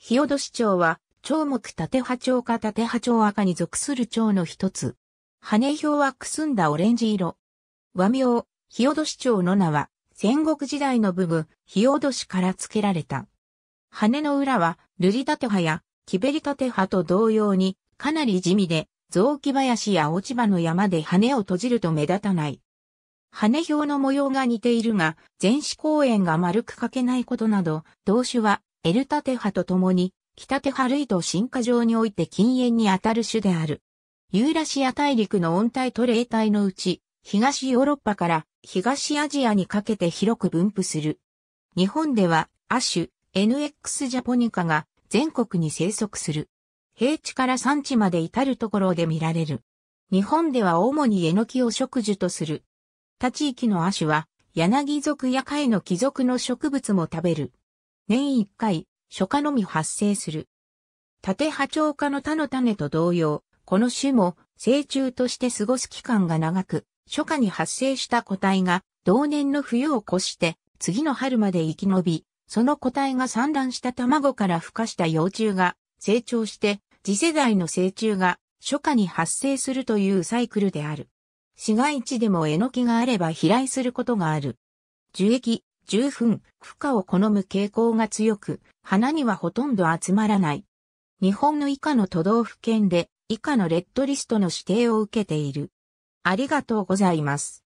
日市長は、長木立波長か立波長赤に属する長の一つ。羽表はくすんだオレンジ色。和名、日市長の名は、戦国時代の部分、日落市から付けられた。羽の裏は、瑠璃立葉や、木べり立葉と同様に、かなり地味で、雑木林や落ち葉の山で羽を閉じると目立たない。羽表の模様が似ているが、全市公園が丸く描けないことなど、動種はエルタテハと共に、北テル類と進化上において禁煙にあたる種である。ユーラシア大陸の温帯と冷帯のうち、東ヨーロッパから東アジアにかけて広く分布する。日本では、アシュ、NX ジャポニカが全国に生息する。平地から山地まで至るところで見られる。日本では主にエノキを植樹とする。他地域のアシュは、柳族や貝の貴族の植物も食べる。年一回、初夏のみ発生する。縦波長化の他の種と同様、この種も成虫として過ごす期間が長く、初夏に発生した個体が同年の冬を越して次の春まで生き延び、その個体が産卵した卵から孵化した幼虫が成長して次世代の成虫が初夏に発生するというサイクルである。市街地でもエノキがあれば飛来することがある。樹液、10分、負荷を好む傾向が強く、花にはほとんど集まらない。日本の以下の都道府県で以下のレッドリストの指定を受けている。ありがとうございます。